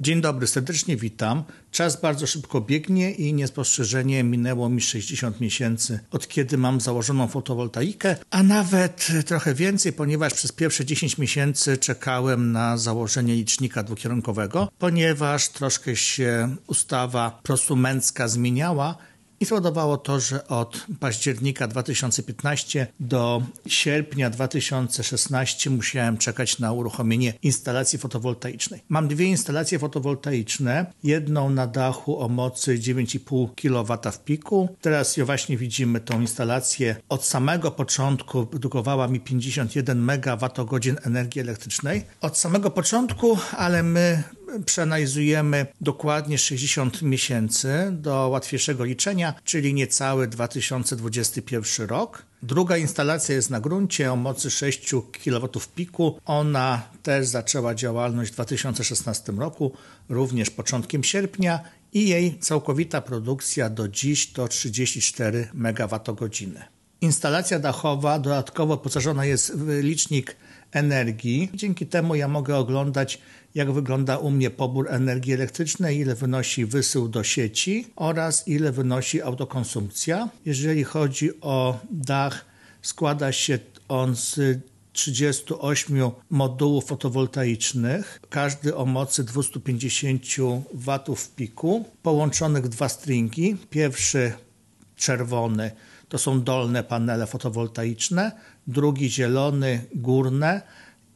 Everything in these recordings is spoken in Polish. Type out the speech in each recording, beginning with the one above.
Dzień dobry, serdecznie witam. Czas bardzo szybko biegnie i niespostrzeżenie minęło mi 60 miesięcy od kiedy mam założoną fotowoltaikę, a nawet trochę więcej, ponieważ przez pierwsze 10 miesięcy czekałem na założenie licznika dwukierunkowego, ponieważ troszkę się ustawa prosumencka zmieniała i spowodowało to, że od października 2015 do sierpnia 2016 musiałem czekać na uruchomienie instalacji fotowoltaicznej. Mam dwie instalacje fotowoltaiczne, jedną na dachu o mocy 9,5 kW w piku. Teraz ją właśnie widzimy tą instalację. Od samego początku produkowała mi 51 MWh energii elektrycznej. Od samego początku, ale my przeanalizujemy dokładnie 60 miesięcy do łatwiejszego liczenia, czyli niecały 2021 rok. Druga instalacja jest na gruncie o mocy 6 kW piku. Ona też zaczęła działalność w 2016 roku, również początkiem sierpnia i jej całkowita produkcja do dziś to 34 MWh. Instalacja dachowa dodatkowo posażona jest w licznik energii. Dzięki temu ja mogę oglądać, jak wygląda u mnie pobór energii elektrycznej, ile wynosi wysył do sieci oraz ile wynosi autokonsumpcja. Jeżeli chodzi o dach, składa się on z 38 modułów fotowoltaicznych, każdy o mocy 250 W w piku, połączonych w dwa stringi. Pierwszy czerwony to są dolne panele fotowoltaiczne, drugi zielony, górne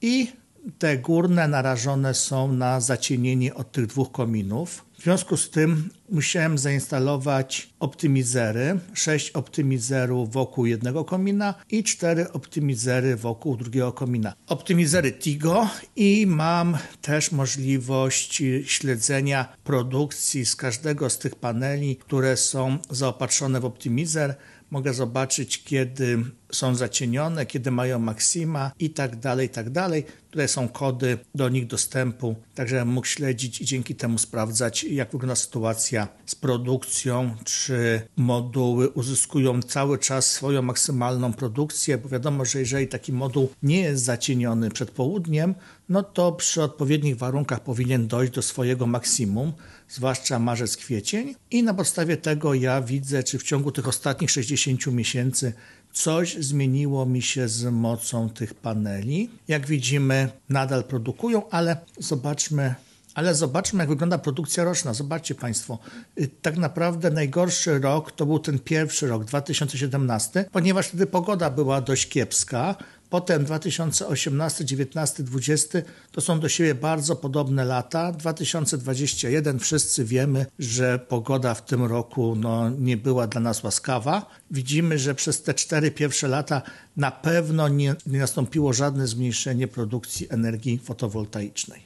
i te górne narażone są na zacienienie od tych dwóch kominów. W związku z tym musiałem zainstalować optymizery, sześć optymizerów wokół jednego komina i cztery optymizery wokół drugiego komina. Optymizery Tigo i mam też możliwość śledzenia produkcji z każdego z tych paneli, które są zaopatrzone w optymizer mogę zobaczyć, kiedy są zacienione, kiedy mają maksima i tak dalej, i tak dalej. Tutaj są kody do nich dostępu, także mógł śledzić i dzięki temu sprawdzać, jak wygląda sytuacja z produkcją, czy moduły uzyskują cały czas swoją maksymalną produkcję, bo wiadomo, że jeżeli taki moduł nie jest zacieniony przed południem, no to przy odpowiednich warunkach powinien dojść do swojego maksimum zwłaszcza marzec-kwiecień. I na podstawie tego ja widzę, czy w ciągu tych ostatnich 60 miesięcy coś zmieniło mi się z mocą tych paneli. Jak widzimy, nadal produkują, ale zobaczmy. Ale zobaczmy, jak wygląda produkcja roczna. Zobaczcie Państwo, y, tak naprawdę najgorszy rok to był ten pierwszy rok, 2017, ponieważ wtedy pogoda była dość kiepska Potem 2018, 19, 20 to są do siebie bardzo podobne lata. 2021 wszyscy wiemy, że pogoda w tym roku no, nie była dla nas łaskawa. Widzimy, że przez te cztery pierwsze lata na pewno nie, nie nastąpiło żadne zmniejszenie produkcji energii fotowoltaicznej.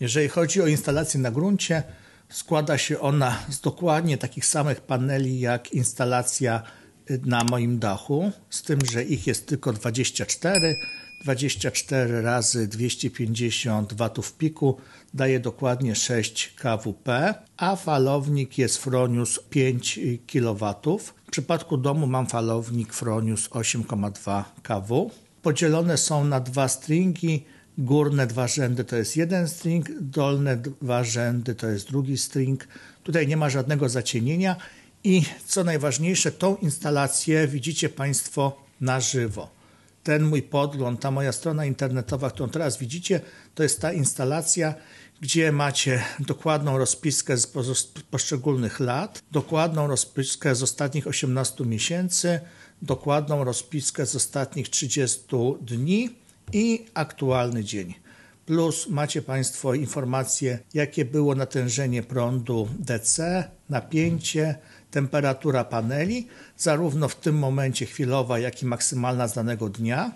Jeżeli chodzi o instalację na gruncie, składa się ona z dokładnie takich samych paneli jak instalacja na moim dachu, z tym, że ich jest tylko 24. 24 razy 250 W piku daje dokładnie 6 kWp, a falownik jest Fronius 5 kW. W przypadku domu mam falownik Fronius 8,2 kW. Podzielone są na dwa stringi. Górne dwa rzędy to jest jeden string, dolne dwa rzędy to jest drugi string. Tutaj nie ma żadnego zacienienia i co najważniejsze, tą instalację widzicie Państwo na żywo. Ten mój podgląd, ta moja strona internetowa, którą teraz widzicie, to jest ta instalacja, gdzie macie dokładną rozpiskę z poszczególnych lat, dokładną rozpiskę z ostatnich 18 miesięcy, dokładną rozpiskę z ostatnich 30 dni i aktualny dzień. Plus macie Państwo informacje, jakie było natężenie prądu DC, napięcie temperatura paneli, zarówno w tym momencie chwilowa, jak i maksymalna z danego dnia,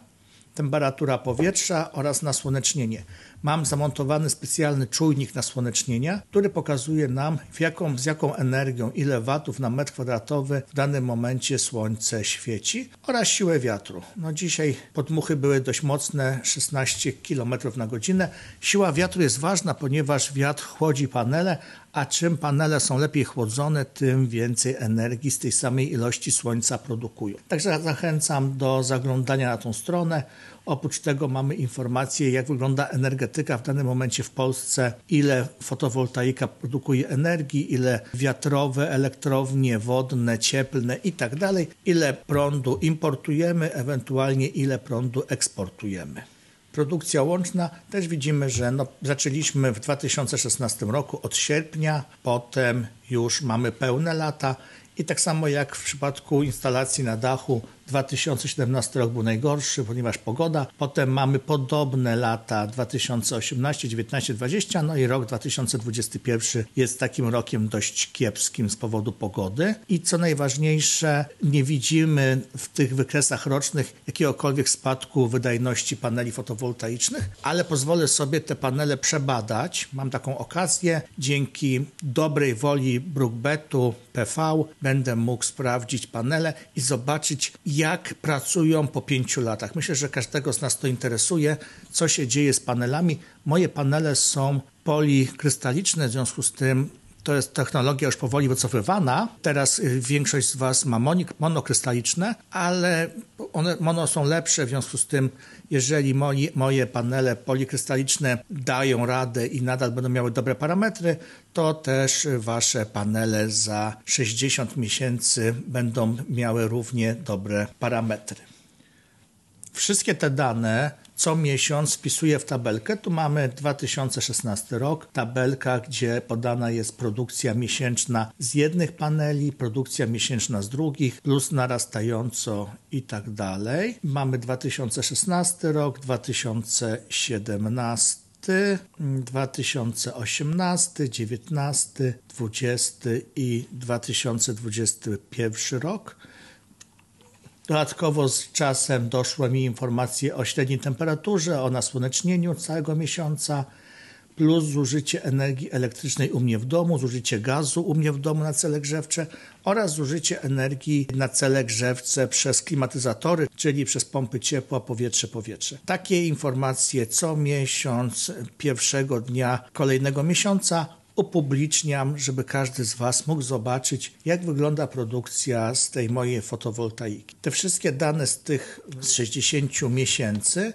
temperatura powietrza oraz nasłonecznienie mam zamontowany specjalny czujnik nasłonecznienia, który pokazuje nam, w jaką, z jaką energią, ile watów na metr kwadratowy w danym momencie słońce świeci oraz siłę wiatru. No dzisiaj podmuchy były dość mocne, 16 km na godzinę. Siła wiatru jest ważna, ponieważ wiatr chłodzi panele, a czym panele są lepiej chłodzone, tym więcej energii z tej samej ilości słońca produkują. Także zachęcam do zaglądania na tą stronę. Oprócz tego mamy informacje, jak wygląda energetyka w danym momencie w Polsce, ile fotowoltaika produkuje energii, ile wiatrowe, elektrownie wodne, cieplne itd. Tak ile prądu importujemy, ewentualnie ile prądu eksportujemy produkcja łączna, też widzimy, że no, zaczęliśmy w 2016 roku od sierpnia, potem już mamy pełne lata i tak samo jak w przypadku instalacji na dachu, 2017 rok był najgorszy, ponieważ pogoda. Potem mamy podobne lata 2018, 19, 20, no i rok 2021 jest takim rokiem dość kiepskim z powodu pogody. I co najważniejsze, nie widzimy w tych wykresach rocznych jakiegokolwiek spadku wydajności paneli fotowoltaicznych, ale pozwolę sobie te panele przebadać. Mam taką okazję. Dzięki dobrej woli Brookbetu PV będę mógł sprawdzić panele i zobaczyć, jak pracują po pięciu latach. Myślę, że każdego z nas to interesuje, co się dzieje z panelami. Moje panele są polikrystaliczne, w związku z tym to jest technologia już powoli wycofywana. Teraz y, większość z Was ma monik, monokrystaliczne, ale one mono są lepsze, w związku z tym, jeżeli moi, moje panele polikrystaliczne dają radę i nadal będą miały dobre parametry, to też Wasze panele za 60 miesięcy będą miały równie dobre parametry. Wszystkie te dane co miesiąc wpisuję w tabelkę. Tu mamy 2016 rok, tabelka, gdzie podana jest produkcja miesięczna z jednych paneli, produkcja miesięczna z drugich, plus narastająco i tak dalej. Mamy 2016 rok, 2017 2018, 19, 20 i 2021 rok. Dodatkowo z czasem doszły mi informacje o średniej temperaturze, o nasłonecznieniu całego miesiąca, plus zużycie energii elektrycznej u mnie w domu, zużycie gazu u mnie w domu na cele grzewcze oraz zużycie energii na cele grzewcze przez klimatyzatory, czyli przez pompy ciepła, powietrze, powietrze. Takie informacje co miesiąc, pierwszego dnia kolejnego miesiąca upubliczniam, żeby każdy z Was mógł zobaczyć, jak wygląda produkcja z tej mojej fotowoltaiki. Te wszystkie dane z tych 60 miesięcy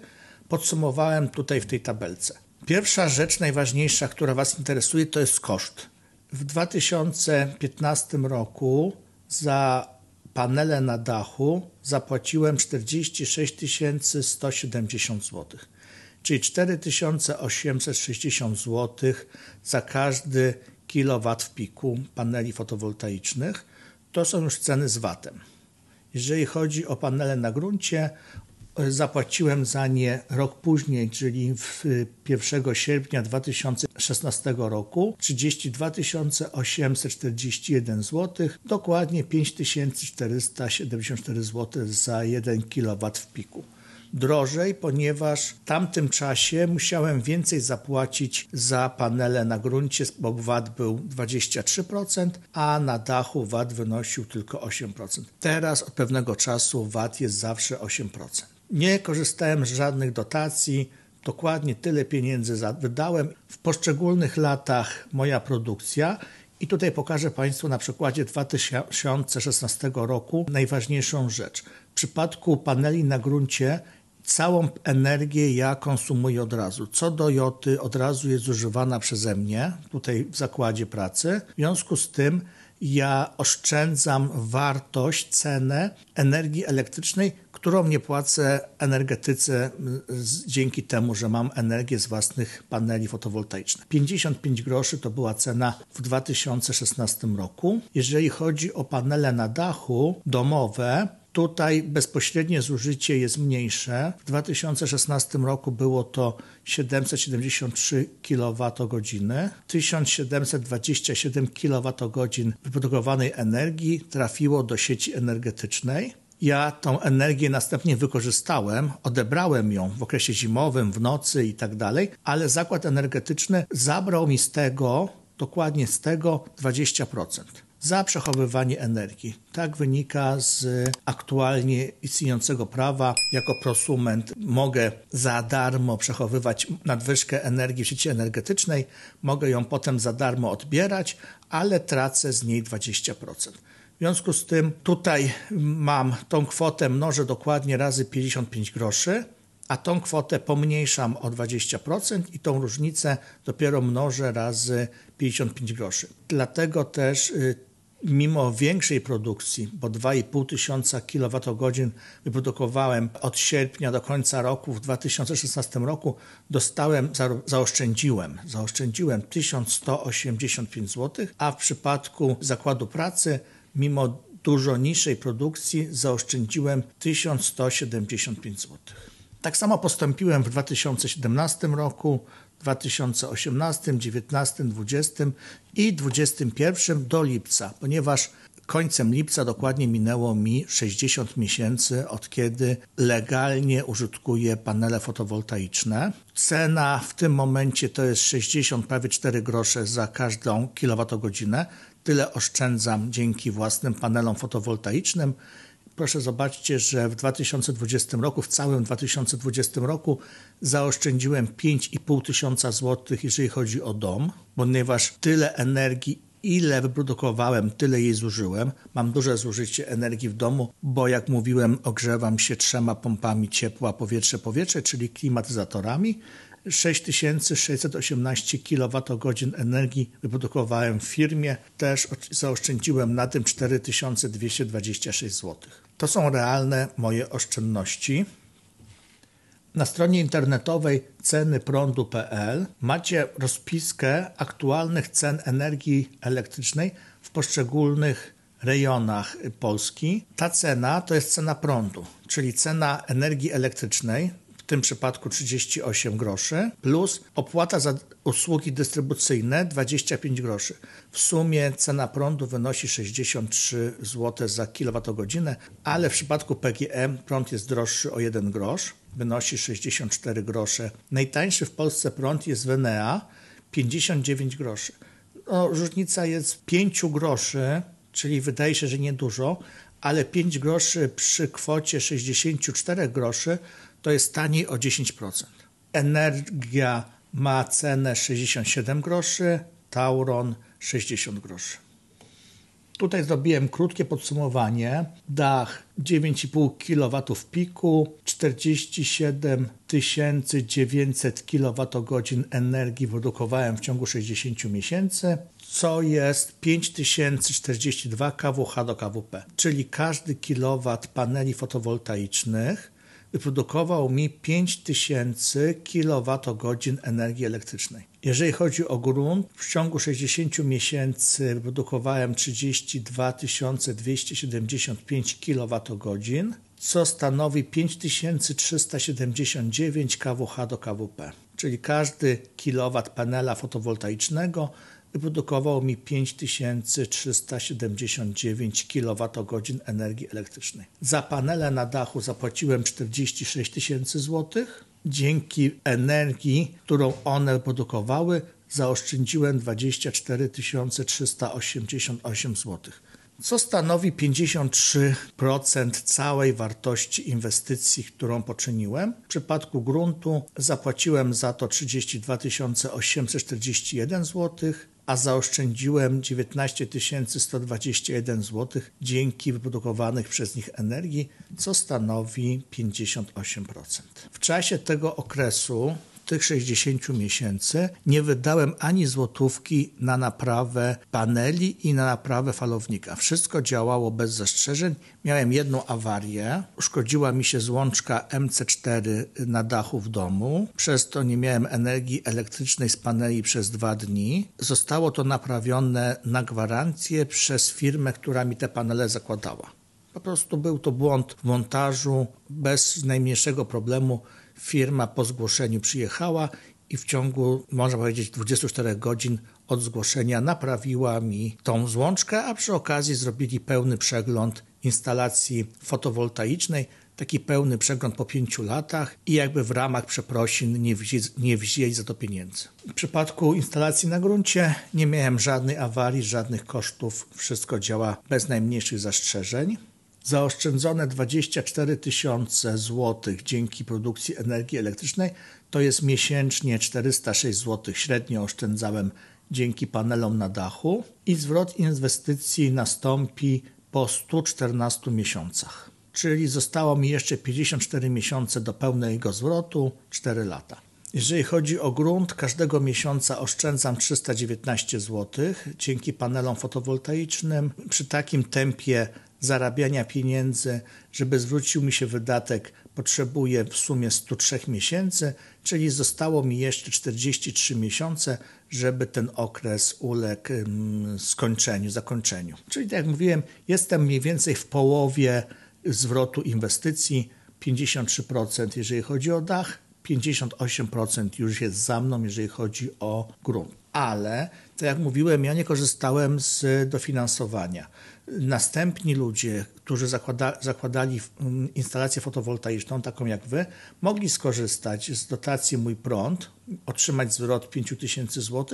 podsumowałem tutaj w tej tabelce. Pierwsza rzecz najważniejsza, która Was interesuje, to jest koszt. W 2015 roku za panele na dachu zapłaciłem 46 170 zł czyli 4860 zł za każdy kilowat w piku paneli fotowoltaicznych. To są już ceny z VAT-em. Jeżeli chodzi o panele na gruncie, zapłaciłem za nie rok później, czyli 1 sierpnia 2016 roku 32 841 zł, dokładnie 5474 zł za 1 kW w piku drożej, ponieważ w tamtym czasie musiałem więcej zapłacić za panele na gruncie, bo VAT był 23%, a na dachu VAT wynosił tylko 8%. Teraz od pewnego czasu VAT jest zawsze 8%. Nie korzystałem z żadnych dotacji, dokładnie tyle pieniędzy wydałem w poszczególnych latach moja produkcja. I tutaj pokażę Państwu na przykładzie 2016 roku najważniejszą rzecz. W przypadku paneli na gruncie całą energię ja konsumuję od razu. Co do joty od razu jest używana przeze mnie tutaj w zakładzie pracy. W związku z tym ja oszczędzam wartość, cenę energii elektrycznej, którą nie płacę energetyce mm, dzięki temu, że mam energię z własnych paneli fotowoltaicznych. 55 groszy to była cena w 2016 roku. Jeżeli chodzi o panele na dachu domowe, Tutaj bezpośrednie zużycie jest mniejsze. W 2016 roku było to 773 kWh, 1727 kWh wyprodukowanej energii trafiło do sieci energetycznej. Ja tą energię następnie wykorzystałem, odebrałem ją w okresie zimowym, w nocy i tak dalej, ale zakład energetyczny zabrał mi z tego, dokładnie z tego 20% za przechowywanie energii. Tak wynika z aktualnie istniejącego prawa. Jako prosument mogę za darmo przechowywać nadwyżkę energii w sieci energetycznej, mogę ją potem za darmo odbierać, ale tracę z niej 20%. W związku z tym tutaj mam tą kwotę, mnożę dokładnie razy 55 groszy, a tą kwotę pomniejszam o 20% i tą różnicę dopiero mnożę razy 55 groszy. Dlatego też y, mimo większej produkcji, bo 2,5 tysiąca kWh wyprodukowałem od sierpnia do końca roku, w 2016 roku dostałem, zaoszczędziłem, zaoszczędziłem 1185 zł, a w przypadku zakładu pracy, mimo dużo niższej produkcji, zaoszczędziłem 1175 zł. Tak samo postąpiłem w 2017 roku, 2018, 19, 20 i 21 do lipca, ponieważ końcem lipca dokładnie minęło mi 60 miesięcy, od kiedy legalnie użytkuję panele fotowoltaiczne. Cena w tym momencie to jest 60, prawie 4 grosze za każdą kilowatogodzinę. Tyle oszczędzam dzięki własnym panelom fotowoltaicznym proszę zobaczcie, że w 2020 roku, w całym 2020 roku zaoszczędziłem 5,5 tysiąca złotych, jeżeli chodzi o dom, ponieważ tyle energii ile wyprodukowałem, tyle jej zużyłem. Mam duże zużycie energii w domu, bo jak mówiłem, ogrzewam się trzema pompami ciepła powietrze-powietrze, czyli klimatyzatorami. 6618 kWh energii wyprodukowałem w firmie. Też zaoszczędziłem na tym 4226 zł. To są realne moje oszczędności. Na stronie internetowej cenyprądu.pl macie rozpiskę aktualnych cen energii elektrycznej w poszczególnych rejonach Polski. Ta cena to jest cena prądu, czyli cena energii elektrycznej tym przypadku 38 groszy, plus opłata za usługi dystrybucyjne 25 groszy. W sumie cena prądu wynosi 63 zł za kilowatogodzinę, ale w przypadku PGM prąd jest droższy o 1 grosz, wynosi 64 grosze. Najtańszy w Polsce prąd jest w Enea, 59 groszy. No, różnica jest 5 groszy, czyli wydaje się, że niedużo, ale 5 groszy przy kwocie 64 groszy to jest taniej o 10%. Energia ma cenę 67 groszy, Tauron 60 groszy. Tutaj zrobiłem krótkie podsumowanie. Dach 9,5 kW piku, 47 900 kWh energii produkowałem w ciągu 60 miesięcy, co jest 5042 kWh do KWP, czyli każdy kilowat paneli fotowoltaicznych wyprodukował mi 5000 kWh energii elektrycznej. Jeżeli chodzi o grunt, w ciągu 60 miesięcy wyprodukowałem 32 275 kWh, co stanowi 5379 kWh do KWP, czyli każdy kilowat panela fotowoltaicznego wyprodukował mi 5379 kWh energii elektrycznej. Za panele na dachu zapłaciłem 46 tysięcy złotych. Dzięki energii, którą one produkowały, zaoszczędziłem 24 388 zł, co stanowi 53% całej wartości inwestycji, którą poczyniłem. W przypadku gruntu zapłaciłem za to 32 841 zł, a zaoszczędziłem 19 121 zł dzięki wyprodukowanych przez nich energii, co stanowi 58%. W czasie tego okresu tych 60 miesięcy nie wydałem ani złotówki na naprawę paneli i na naprawę falownika. Wszystko działało bez zastrzeżeń. Miałem jedną awarię. Uszkodziła mi się złączka MC4 na dachu w domu. Przez to nie miałem energii elektrycznej z paneli przez dwa dni. Zostało to naprawione na gwarancję przez firmę, która mi te panele zakładała. Po prostu był to błąd w montażu. Bez najmniejszego problemu Firma po zgłoszeniu przyjechała i w ciągu, można powiedzieć, 24 godzin od zgłoszenia naprawiła mi tą złączkę, a przy okazji zrobili pełny przegląd instalacji fotowoltaicznej, taki pełny przegląd po pięciu latach i jakby w ramach przeprosin nie, wzi, nie wzięli za to pieniędzy. W przypadku instalacji na gruncie nie miałem żadnej awarii, żadnych kosztów, wszystko działa bez najmniejszych zastrzeżeń zaoszczędzone 24 tysiące złotych dzięki produkcji energii elektrycznej to jest miesięcznie 406 zł średnio oszczędzałem dzięki panelom na dachu i zwrot inwestycji nastąpi po 114 miesiącach. Czyli zostało mi jeszcze 54 miesiące do pełnego zwrotu, 4 lata. Jeżeli chodzi o grunt, każdego miesiąca oszczędzam 319 zł dzięki panelom fotowoltaicznym. Przy takim tempie zarabiania pieniędzy, żeby zwrócił mi się wydatek, potrzebuję w sumie 103 miesięcy, czyli zostało mi jeszcze 43 miesiące, żeby ten okres uległ skończeniu, zakończeniu. Czyli tak jak mówiłem, jestem mniej więcej w połowie zwrotu inwestycji, 53% jeżeli chodzi o dach, 58% już jest za mną, jeżeli chodzi o grunt. Ale, tak jak mówiłem, ja nie korzystałem z dofinansowania. Następni ludzie, którzy zakłada, zakładali mm, instalację fotowoltaiczną, taką jak wy, mogli skorzystać z dotacji Mój Prąd, otrzymać zwrot 5000 zł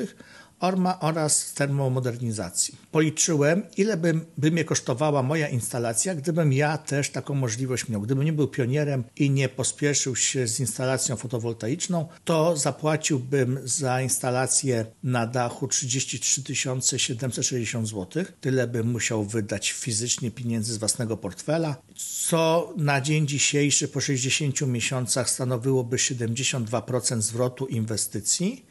Orma oraz termomodernizacji. Policzyłem, ile bym, by mnie kosztowała moja instalacja, gdybym ja też taką możliwość miał. Gdybym nie był pionierem i nie pospieszył się z instalacją fotowoltaiczną, to zapłaciłbym za instalację na dachu 33 760 zł. Tyle bym musiał wydać fizycznie pieniędzy z własnego portfela, co na dzień dzisiejszy po 60 miesiącach stanowiłoby 72% zwrotu inwestycji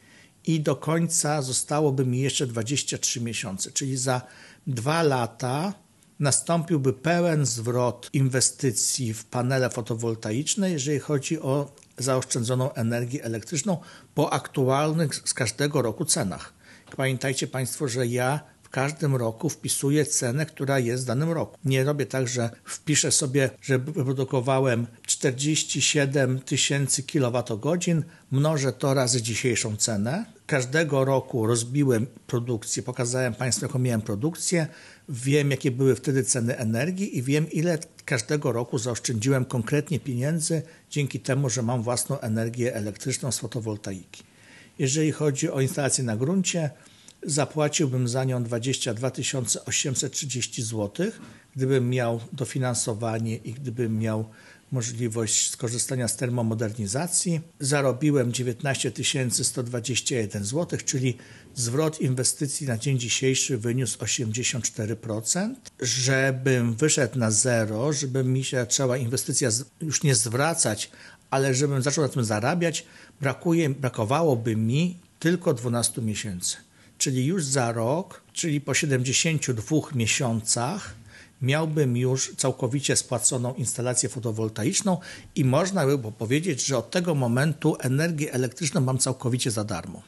i do końca zostałoby mi jeszcze 23 miesiące, czyli za dwa lata nastąpiłby pełen zwrot inwestycji w panele fotowoltaiczne, jeżeli chodzi o zaoszczędzoną energię elektryczną po aktualnych z każdego roku cenach. Pamiętajcie Państwo, że ja w każdym roku wpisuję cenę, która jest w danym roku. Nie robię tak, że wpiszę sobie, że produkowałem 47 tysięcy kilowatogodzin, mnożę to razy dzisiejszą cenę każdego roku rozbiłem produkcję, pokazałem Państwu, jaką miałem produkcję, wiem, jakie były wtedy ceny energii i wiem, ile każdego roku zaoszczędziłem konkretnie pieniędzy dzięki temu, że mam własną energię elektryczną z fotowoltaiki. Jeżeli chodzi o instalację na gruncie, zapłaciłbym za nią 22 830 zł, gdybym miał dofinansowanie i gdybym miał możliwość skorzystania z termomodernizacji. Zarobiłem 19 121 zł, czyli zwrot inwestycji na dzień dzisiejszy wyniósł 84%. Żebym wyszedł na zero, żeby mi się trzeba inwestycja już nie zwracać, ale żebym zaczął na tym zarabiać, brakuje, brakowałoby mi tylko 12 miesięcy. Czyli już za rok, czyli po 72 miesiącach miałbym już całkowicie spłaconą instalację fotowoltaiczną i można by było powiedzieć, że od tego momentu energię elektryczną mam całkowicie za darmo.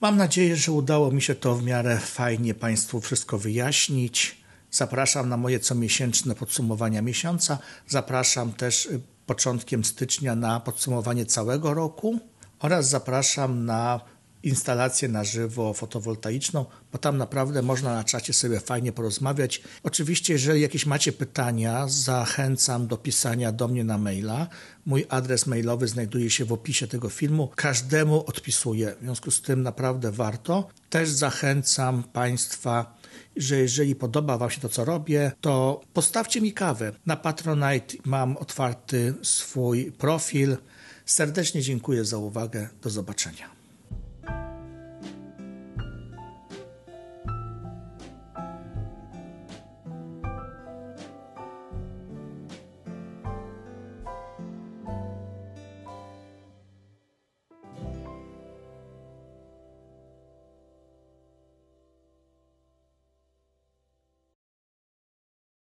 Mam nadzieję, że udało mi się to w miarę fajnie Państwu wszystko wyjaśnić. Zapraszam na moje comiesięczne podsumowania miesiąca. Zapraszam też y, początkiem stycznia na podsumowanie całego roku oraz zapraszam na instalację na żywo fotowoltaiczną, bo tam naprawdę można na czacie sobie fajnie porozmawiać. Oczywiście, jeżeli jakieś macie pytania, zachęcam do pisania do mnie na maila. Mój adres mailowy znajduje się w opisie tego filmu. Każdemu odpisuję, w związku z tym naprawdę warto. Też zachęcam Państwa że jeżeli podoba Wam się to, co robię, to postawcie mi kawę. Na Patronite mam otwarty swój profil. Serdecznie dziękuję za uwagę. Do zobaczenia.